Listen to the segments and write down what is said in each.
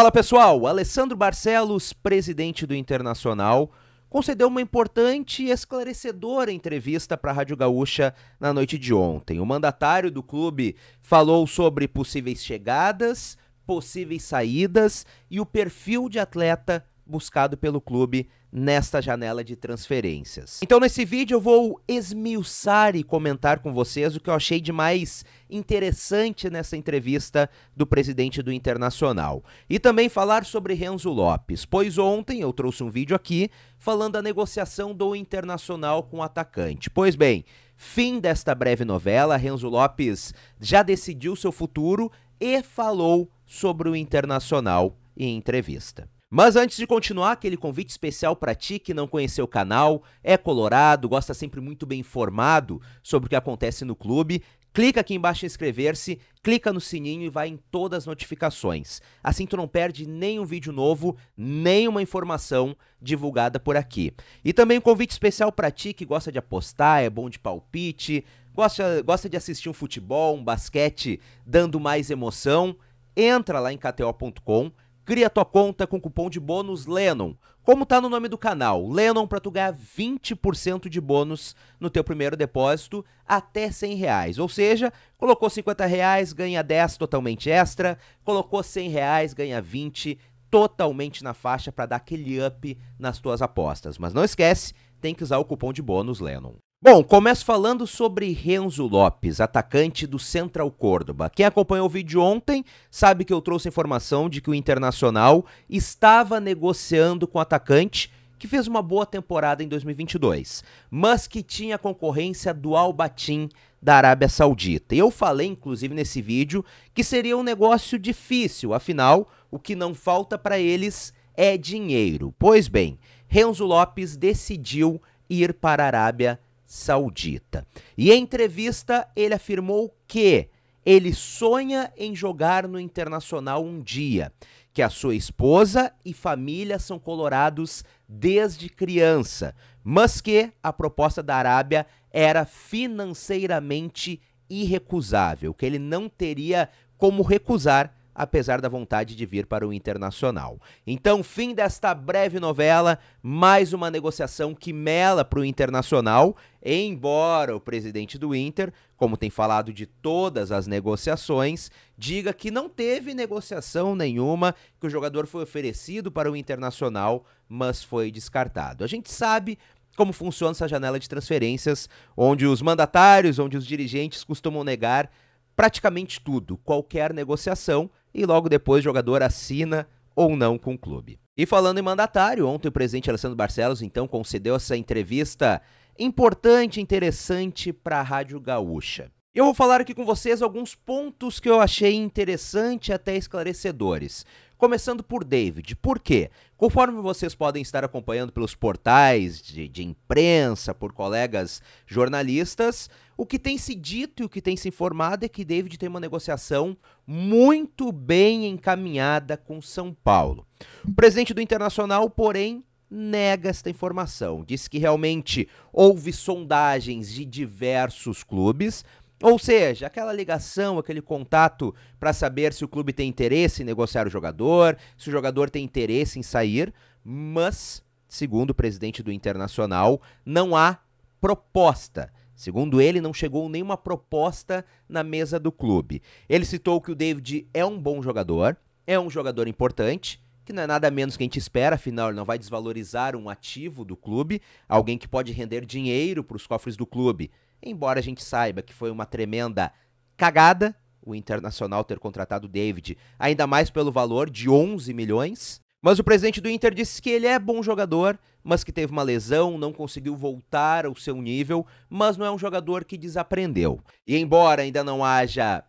Fala pessoal, Alessandro Barcelos, presidente do Internacional, concedeu uma importante e esclarecedora entrevista para a Rádio Gaúcha na noite de ontem. O mandatário do clube falou sobre possíveis chegadas, possíveis saídas e o perfil de atleta buscado pelo clube nesta janela de transferências. Então nesse vídeo eu vou esmiuçar e comentar com vocês o que eu achei de mais interessante nessa entrevista do presidente do Internacional. E também falar sobre Renzo Lopes, pois ontem eu trouxe um vídeo aqui falando da negociação do Internacional com o atacante. Pois bem, fim desta breve novela, Renzo Lopes já decidiu seu futuro e falou sobre o Internacional em entrevista. Mas antes de continuar, aquele convite especial para ti que não conheceu o canal, é colorado, gosta sempre muito bem informado sobre o que acontece no clube, clica aqui embaixo em inscrever-se, clica no sininho e vai em todas as notificações. Assim tu não perde nenhum vídeo novo, nenhuma informação divulgada por aqui. E também um convite especial para ti que gosta de apostar, é bom de palpite, gosta, gosta de assistir um futebol, um basquete, dando mais emoção, entra lá em kto.com Cria tua conta com cupom de bônus Lennon. Como tá no nome do canal, Lennon para tu ganhar 20% de bônus no teu primeiro depósito até 100 reais. Ou seja, colocou 50 reais, ganha 10 totalmente extra. Colocou 100 reais, ganha 20 totalmente na faixa para dar aquele up nas tuas apostas. Mas não esquece tem que usar o cupom de bônus Lennon. Bom, começo falando sobre Renzo Lopes, atacante do Central Córdoba. Quem acompanhou o vídeo ontem sabe que eu trouxe informação de que o Internacional estava negociando com o atacante que fez uma boa temporada em 2022, mas que tinha concorrência do Albatim da Arábia Saudita. E eu falei, inclusive, nesse vídeo que seria um negócio difícil, afinal, o que não falta para eles é dinheiro. Pois bem, Renzo Lopes decidiu ir para a Arábia Saudita. E em entrevista, ele afirmou que ele sonha em jogar no Internacional um dia, que a sua esposa e família são colorados desde criança, mas que a proposta da Arábia era financeiramente irrecusável, que ele não teria como recusar apesar da vontade de vir para o Internacional. Então, fim desta breve novela, mais uma negociação que mela para o Internacional, embora o presidente do Inter, como tem falado de todas as negociações, diga que não teve negociação nenhuma, que o jogador foi oferecido para o Internacional, mas foi descartado. A gente sabe como funciona essa janela de transferências, onde os mandatários, onde os dirigentes costumam negar praticamente tudo, qualquer negociação, e logo depois o jogador assina ou não com o clube. E falando em mandatário, ontem o presidente Alessandro Barcelos então concedeu essa entrevista importante, interessante para a Rádio Gaúcha. Eu vou falar aqui com vocês alguns pontos que eu achei interessante até esclarecedores. Começando por David. Por quê? Conforme vocês podem estar acompanhando pelos portais de, de imprensa, por colegas jornalistas, o que tem se dito e o que tem se informado é que David tem uma negociação muito bem encaminhada com São Paulo. O presidente do Internacional, porém, nega esta informação. Diz que realmente houve sondagens de diversos clubes, ou seja, aquela ligação, aquele contato para saber se o clube tem interesse em negociar o jogador, se o jogador tem interesse em sair, mas, segundo o presidente do Internacional, não há proposta. Segundo ele, não chegou nenhuma proposta na mesa do clube. Ele citou que o David é um bom jogador, é um jogador importante, que não é nada menos que a gente espera, afinal, ele não vai desvalorizar um ativo do clube, alguém que pode render dinheiro para os cofres do clube Embora a gente saiba que foi uma tremenda cagada o Internacional ter contratado o David, ainda mais pelo valor de 11 milhões. Mas o presidente do Inter disse que ele é bom jogador, mas que teve uma lesão, não conseguiu voltar ao seu nível, mas não é um jogador que desaprendeu. E embora ainda não haja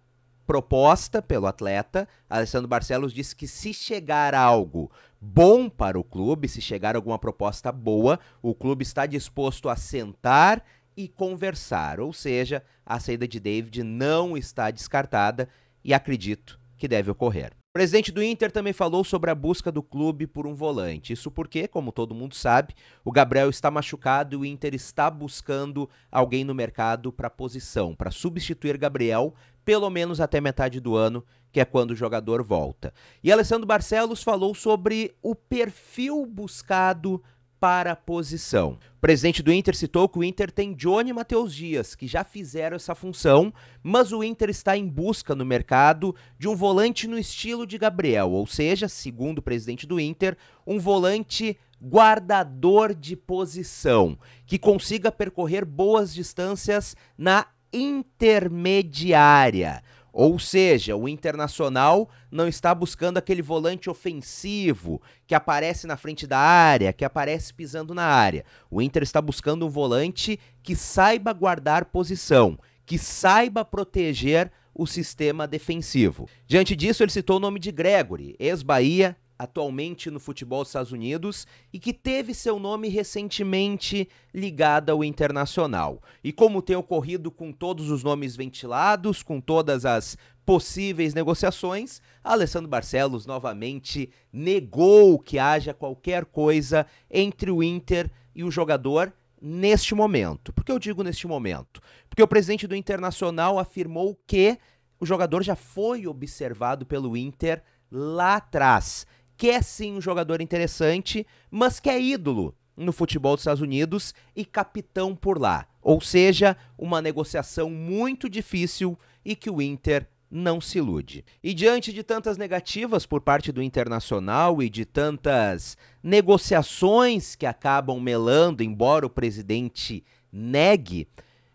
proposta pelo atleta, Alessandro Barcelos disse que se chegar algo bom para o clube, se chegar alguma proposta boa, o clube está disposto a sentar e conversar. Ou seja, a saída de David não está descartada e acredito que deve ocorrer. O presidente do Inter também falou sobre a busca do clube por um volante. Isso porque, como todo mundo sabe, o Gabriel está machucado e o Inter está buscando alguém no mercado para posição, para substituir Gabriel, pelo menos até metade do ano, que é quando o jogador volta. E Alessandro Barcelos falou sobre o perfil buscado para a posição. O presidente do Inter citou que o Inter tem Johnny e Matheus Dias, que já fizeram essa função, mas o Inter está em busca no mercado de um volante no estilo de Gabriel, ou seja, segundo o presidente do Inter, um volante guardador de posição, que consiga percorrer boas distâncias na intermediária. Ou seja, o Internacional não está buscando aquele volante ofensivo que aparece na frente da área, que aparece pisando na área. O Inter está buscando um volante que saiba guardar posição, que saiba proteger o sistema defensivo. Diante disso, ele citou o nome de Gregory, ex-Bahia, atualmente no futebol dos Estados Unidos e que teve seu nome recentemente ligado ao internacional. E como tem ocorrido com todos os nomes ventilados, com todas as possíveis negociações, Alessandro Barcelos novamente negou que haja qualquer coisa entre o Inter e o jogador neste momento. Por que eu digo neste momento? Porque o presidente do Internacional afirmou que o jogador já foi observado pelo Inter lá atrás que é sim um jogador interessante, mas que é ídolo no futebol dos Estados Unidos e capitão por lá. Ou seja, uma negociação muito difícil e que o Inter não se ilude. E diante de tantas negativas por parte do Internacional e de tantas negociações que acabam melando, embora o presidente negue,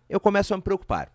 eu começo a me preocupar.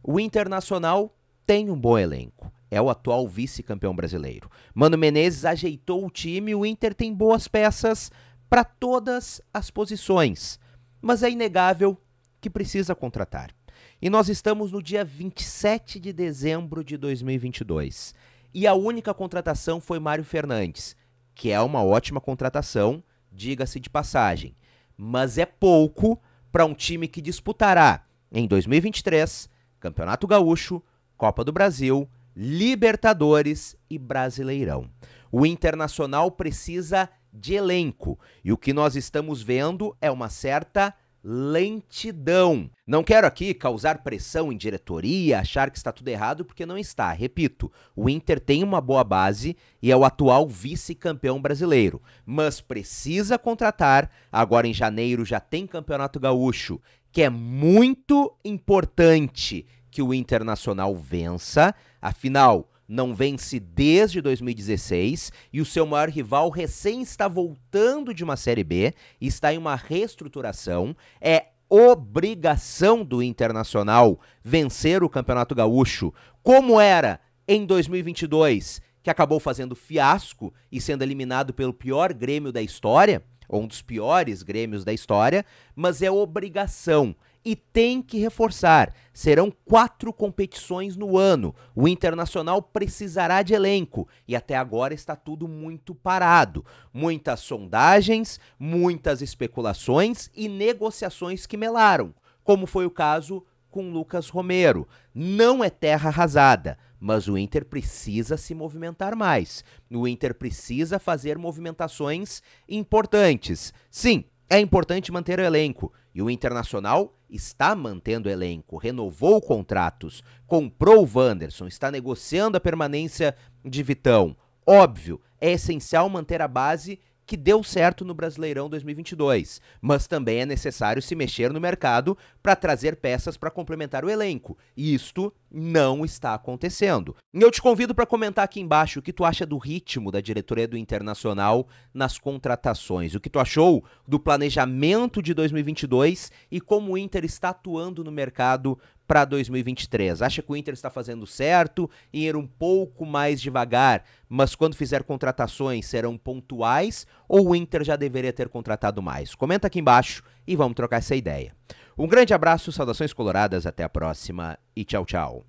O Internacional tem um bom elenco é o atual vice-campeão brasileiro. Mano Menezes ajeitou o time e o Inter tem boas peças para todas as posições, mas é inegável que precisa contratar. E nós estamos no dia 27 de dezembro de 2022. E a única contratação foi Mário Fernandes, que é uma ótima contratação, diga-se de passagem, mas é pouco para um time que disputará em 2023 Campeonato Gaúcho, Copa do Brasil Libertadores e Brasileirão. O Internacional precisa de elenco e o que nós estamos vendo é uma certa lentidão. Não quero aqui causar pressão em diretoria, achar que está tudo errado, porque não está. Repito, o Inter tem uma boa base e é o atual vice-campeão brasileiro, mas precisa contratar. Agora em janeiro já tem Campeonato Gaúcho, que é muito importante que o Internacional vença. Afinal, não vence desde 2016 e o seu maior rival recém está voltando de uma Série B, está em uma reestruturação. É obrigação do Internacional vencer o Campeonato Gaúcho, como era em 2022, que acabou fazendo fiasco e sendo eliminado pelo pior Grêmio da história, ou um dos piores Grêmios da história, mas é obrigação, e tem que reforçar. Serão quatro competições no ano. O Internacional precisará de elenco e até agora está tudo muito parado. Muitas sondagens, muitas especulações e negociações que melaram, como foi o caso com Lucas Romero. Não é terra arrasada, mas o Inter precisa se movimentar mais. O Inter precisa fazer movimentações importantes. Sim, é importante manter o elenco e o Internacional está mantendo o elenco, renovou contratos, comprou o Wanderson, está negociando a permanência de Vitão. Óbvio, é essencial manter a base que deu certo no Brasileirão 2022, mas também é necessário se mexer no mercado para trazer peças para complementar o elenco. E isto não está acontecendo. E eu te convido para comentar aqui embaixo o que tu acha do ritmo da diretoria do Internacional nas contratações, o que tu achou do planejamento de 2022 e como o Inter está atuando no mercado para 2023? Acha que o Inter está fazendo certo em ir um pouco mais devagar, mas quando fizer contratações serão pontuais ou o Inter já deveria ter contratado mais? Comenta aqui embaixo e vamos trocar essa ideia. Um grande abraço, saudações coloradas, até a próxima e tchau, tchau.